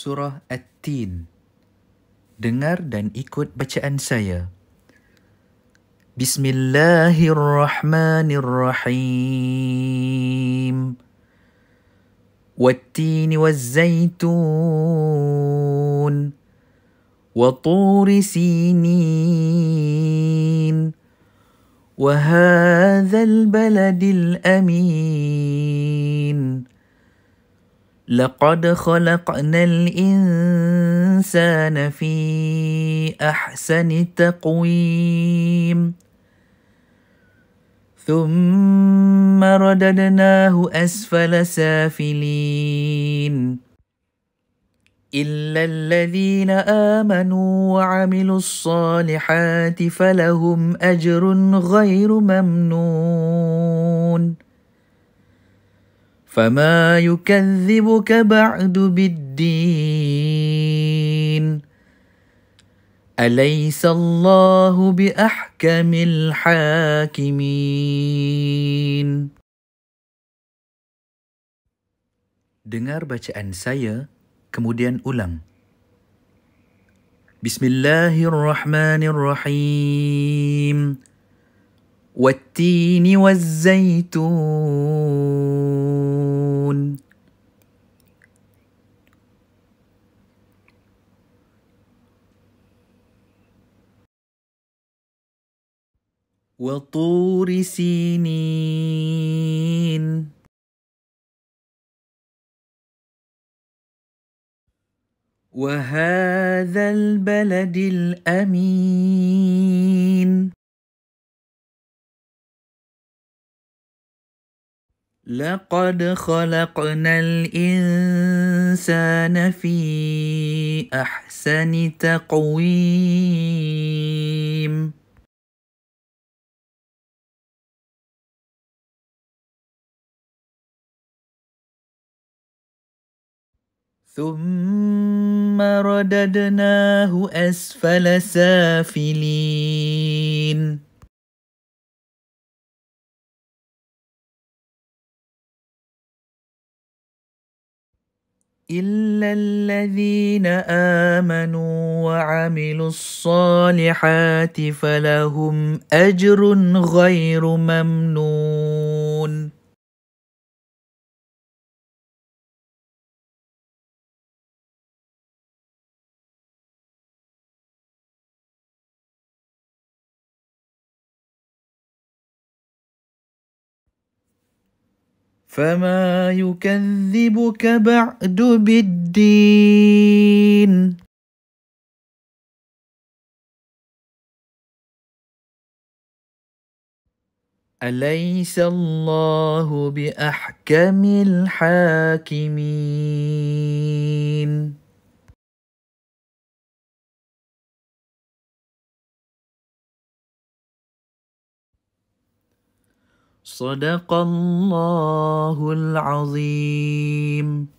surah At-Tin. Dengar dan ikut bacaan saya. Bismillahirrahmanirrahim. والتين والزيتون وطور سينين وهذا البلد الامين لقد خلقنا الإنسان في أحسن تقويم ثم رددناه أسفل سافلين إلا الذين آمنوا وعملوا الصالحات فلهم أجر غير ممنون فما يكذبك بعد بالدين اليس الله باحكم الحاكمين Dengar bacaan saya, kemudian ulang. Bismillahirrahmanirrahim. والتين والزيتون يكون وطور سينين وهذا البلد الامين لقد خلقنا الإنسان في أحسن تقويم ثم رددناه أسفل سافلين إلا الذين آمنوا وعملوا الصالحات فلهم أجر غير ممنون فما يكذبك بعد بالدين أليس الله بأحكم الحاكمين صدق الله العظيم